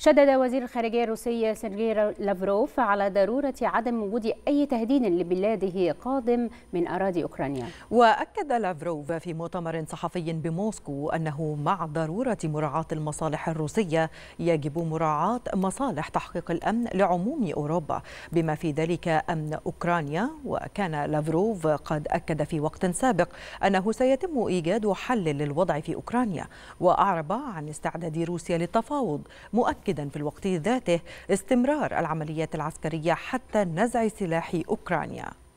شدد وزير الخارجية الروسي سيرجي لافروف على ضرورة عدم وجود أي تهديد لبلاده قادم من أراضي أوكرانيا وأكد لافروف في مؤتمر صحفي بموسكو أنه مع ضرورة مراعاة المصالح الروسية يجب مراعاة مصالح تحقيق الأمن لعموم أوروبا بما في ذلك أمن أوكرانيا وكان لافروف قد أكد في وقت سابق أنه سيتم إيجاد حل للوضع في أوكرانيا وأعرب عن استعداد روسيا للتفاوض مؤكد مؤكدا في الوقت ذاته استمرار العمليات العسكرية حتى نزع سلاح أوكرانيا